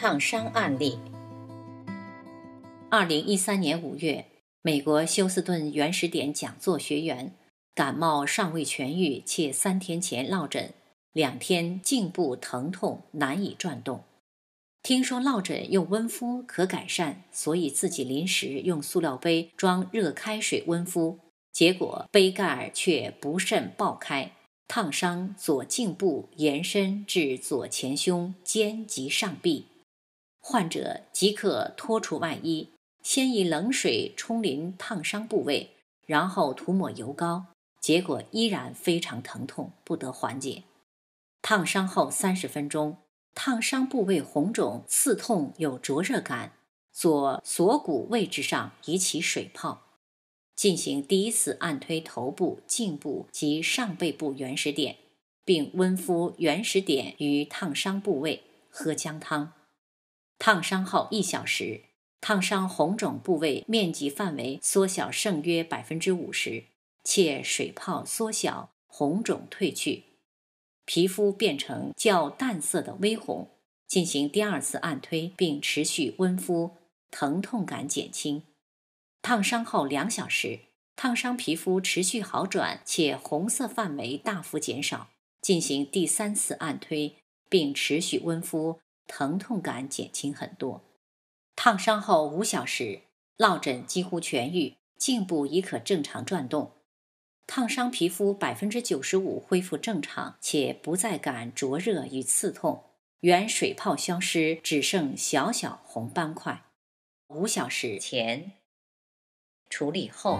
烫伤案例：二零一三年五月，美国休斯顿原始点讲座学员感冒尚未痊愈，且三天前落枕，两天颈部疼痛难以转动。听说落枕用温敷可改善，所以自己临时用塑料杯装热开水温敷，结果杯盖儿却不慎爆开，烫伤左颈部，延伸至左前胸、肩及上臂。患者即刻脱除外衣，先以冷水冲淋烫伤部位，然后涂抹油膏，结果依然非常疼痛，不得缓解。烫伤后三十分钟，烫伤部位红肿、刺痛、有灼热感，左锁骨位置上已起水泡。进行第一次按推头部、颈部及上背部原始点，并温敷原始点与烫伤部位，喝姜汤。烫伤后一小时，烫伤红肿部位面积范围缩小，剩约百分之五十，且水泡缩小，红肿褪去，皮肤变成较淡色的微红。进行第二次按推，并持续温敷，疼痛感减轻。烫伤后两小时，烫伤皮肤持续好转，且红色范围大幅减少。进行第三次按推，并持续温敷。疼痛感减轻很多，烫伤后五小时，落枕几乎痊愈，颈部已可正常转动，烫伤皮肤百分之九十五恢复正常，且不再感灼热与刺痛，原水泡消失，只剩小小红斑块。五小时前处理后。